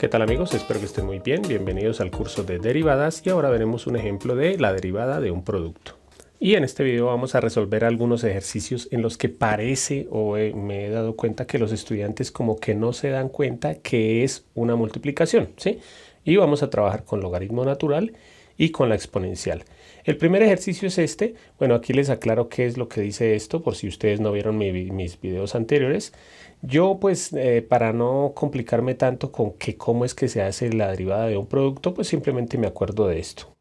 ¿Qué tal amigos? Espero que estén muy bien. Bienvenidos al curso de derivadas y ahora veremos un ejemplo de la derivada de un producto. Y en este video vamos a resolver algunos ejercicios en los que parece o eh, me he dado cuenta que los estudiantes como que no se dan cuenta que es una multiplicación, ¿sí? Y vamos a trabajar con logaritmo natural y con la exponencial. El primer ejercicio es este. Bueno, aquí les aclaro qué es lo que dice esto por si ustedes no vieron mis videos anteriores. Yo pues eh, para no complicarme tanto con que cómo es que se hace la derivada de un producto, pues simplemente me acuerdo de esto.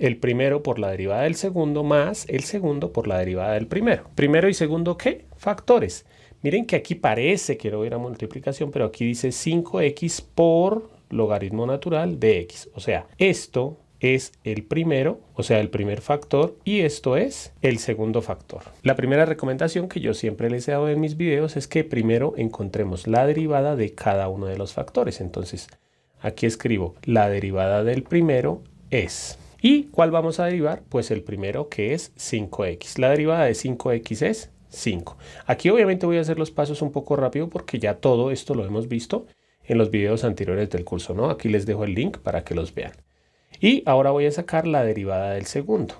El primero por la derivada del segundo más el segundo por la derivada del primero. Primero y segundo, ¿qué? Factores. Miren que aquí parece que no a multiplicación, pero aquí dice 5x por logaritmo natural de x. O sea, esto es el primero, o sea, el primer factor, y esto es el segundo factor. La primera recomendación que yo siempre les he dado en mis videos es que primero encontremos la derivada de cada uno de los factores. Entonces, aquí escribo, la derivada del primero es... ¿Y cuál vamos a derivar? Pues el primero que es 5x. La derivada de 5x es 5. Aquí obviamente voy a hacer los pasos un poco rápido porque ya todo esto lo hemos visto en los videos anteriores del curso, ¿no? Aquí les dejo el link para que los vean. Y ahora voy a sacar la derivada del segundo.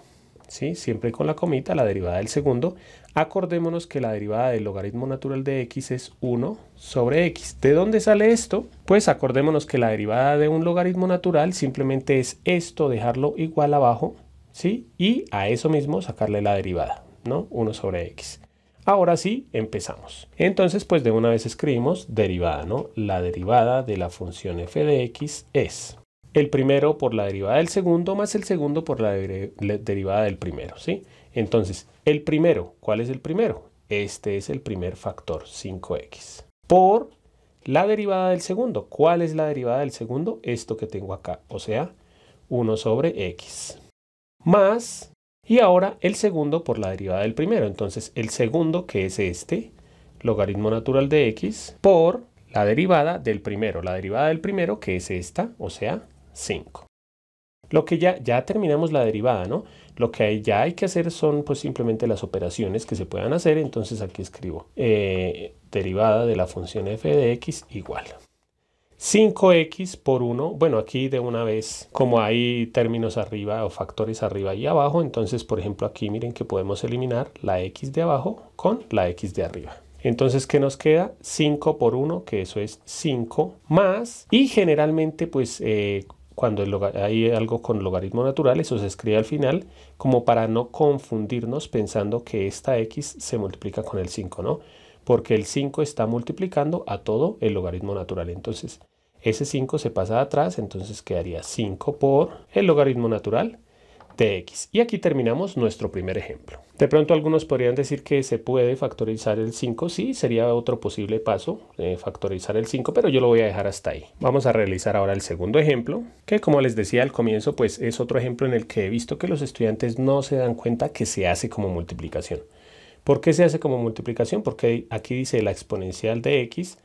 ¿sí? Siempre con la comita, la derivada del segundo. Acordémonos que la derivada del logaritmo natural de x es 1 sobre x. ¿De dónde sale esto? Pues acordémonos que la derivada de un logaritmo natural simplemente es esto, dejarlo igual abajo, ¿sí? Y a eso mismo sacarle la derivada, ¿no? 1 sobre x. Ahora sí, empezamos. Entonces, pues de una vez escribimos derivada, ¿no? La derivada de la función f de x es el primero por la derivada del segundo más el segundo por la, derivada del primero, ¿sí? Entonces, el primero, ¿cuál es el primero? Este es el primer factor, 5x. Por la derivada del segundo, ¿cuál es la derivada del segundo? Esto que tengo acá, o sea, 1 sobre x. Más, y ahora el segundo por la derivada del primero. Entonces, el segundo, que es este, logaritmo natural de x, por la derivada del primero. La derivada del primero, que es esta, o sea, 5. Lo que ya, ya terminamos la derivada, ¿no? Lo que ya hay que hacer son pues simplemente las operaciones que se puedan hacer. Entonces aquí escribo eh, derivada de la función f de x igual. 5x por 1, bueno aquí de una vez, como hay términos arriba o factores arriba y abajo, entonces por ejemplo aquí miren que podemos eliminar la x de abajo con la x de arriba. Entonces, ¿qué nos queda? 5 por 1, que eso es 5 más. Y generalmente, pues, eh, cuando hay algo con logaritmo natural, eso se escribe al final, como para no confundirnos pensando que esta x se multiplica con el 5, ¿no? Porque el 5 está multiplicando a todo el logaritmo natural. Entonces, ese 5 se pasa atrás, entonces quedaría 5 por el logaritmo natural y aquí terminamos nuestro primer ejemplo. De pronto algunos podrían decir que se puede factorizar el 5. Sí, sería otro posible paso, eh, factorizar el 5, pero yo lo voy a dejar hasta ahí. Vamos a realizar ahora el segundo ejemplo, que como les decía al comienzo, pues es otro ejemplo en el que he visto que los estudiantes no se dan cuenta que se hace como multiplicación. ¿Por qué se hace como multiplicación? Porque aquí dice la exponencial de x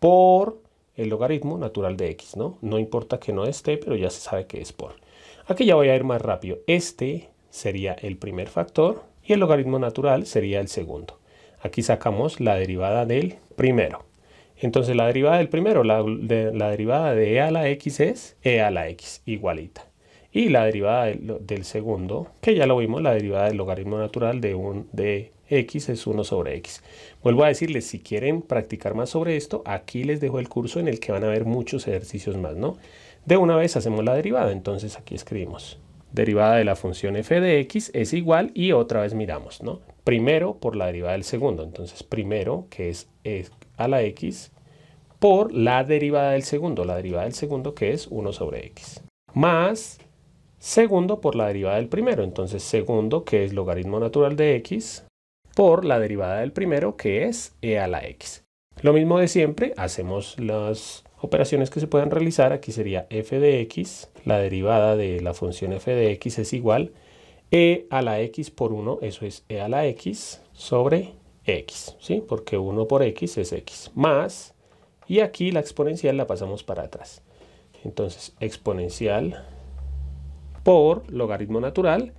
por el logaritmo natural de x, ¿no? No importa que no esté, pero ya se sabe que es por. Aquí ya voy a ir más rápido. Este sería el primer factor y el logaritmo natural sería el segundo. Aquí sacamos la derivada del primero. Entonces la derivada del primero, la, de, derivada de e a la x es e a la x, igualita. Y la derivada del, segundo, que ya lo vimos, la derivada del logaritmo natural de, un, de x es 1 sobre x. Vuelvo a decirles, si quieren practicar más sobre esto, aquí les dejo el curso en el que van a ver muchos ejercicios más, ¿no? De una vez hacemos la derivada, entonces aquí escribimos derivada de la función f de x es igual y otra vez miramos, ¿no? Primero por la derivada del segundo, entonces primero que es, e a la x por la derivada del segundo, la derivada del segundo que es 1 sobre x, más segundo por la derivada del primero, entonces segundo que es logaritmo natural de x por la derivada del primero que es e a la x. Lo mismo de siempre, hacemos las operaciones que se pueden realizar, aquí sería f de x, la derivada de la función f de x es igual e a la x por 1, eso es e a la x sobre x, ¿sí? porque 1 por x es x, más, y aquí la exponencial la pasamos para atrás. Entonces, exponencial por logaritmo natural,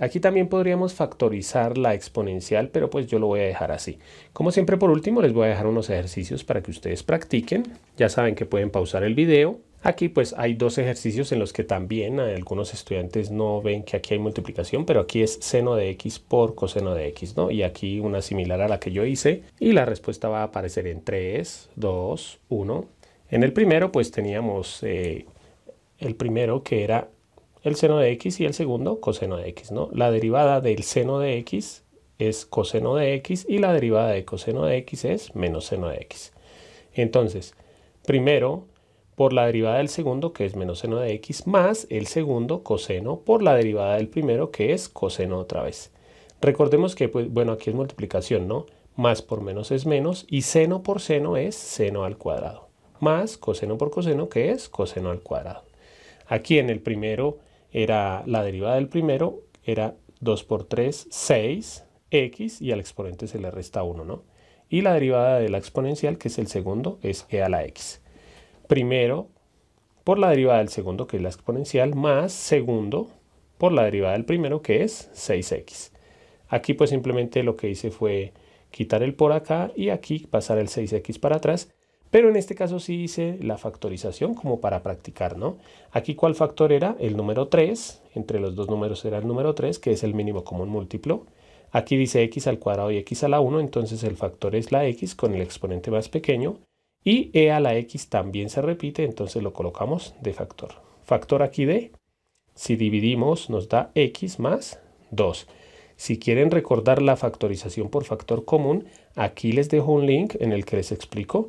Aquí también podríamos factorizar la exponencial, pero pues yo lo voy a dejar así. Como siempre, por último, les voy a dejar unos ejercicios para que ustedes practiquen. Ya saben que pueden pausar el video. Aquí pues hay dos ejercicios en los que también algunos estudiantes no ven que aquí hay multiplicación, pero aquí es seno de x por coseno de x, ¿no? Y aquí una similar a la que yo hice y la respuesta va a aparecer en 3, 2, 1. En el primero pues teníamos eh, el primero que era el seno de x y el segundo coseno de x, ¿no? La derivada del seno de x es coseno de x y la derivada de coseno de x es menos seno de x. Entonces, primero por la derivada del segundo que es menos seno de x más el segundo coseno por la derivada del primero que es coseno otra vez. Recordemos que, pues, bueno, aquí es multiplicación, ¿no? Más por menos es menos y seno por seno es seno al cuadrado. Más coseno por coseno que es coseno al cuadrado. Aquí en el primero era la derivada del primero, era 2 por 3, 6, x, y al exponente se le resta 1, ¿no? Y la derivada de la exponencial, que es el segundo, es e a la x. Primero por la derivada del segundo, que es la exponencial, más segundo por la derivada del primero, que es 6x. Aquí pues simplemente lo que hice fue quitar el por acá y aquí pasar el 6x para atrás pero en este caso sí hice la factorización como para practicar, ¿no? Aquí cuál factor era el número 3, entre los dos números era el número 3, que es el mínimo común múltiplo. Aquí dice x al cuadrado y x a la 1, entonces el factor es la x con el exponente más pequeño. Y e a la x también se repite, entonces lo colocamos de factor. Factor aquí de, si dividimos nos da x más 2. Si quieren recordar la factorización por factor común, aquí les dejo un link en el que les explico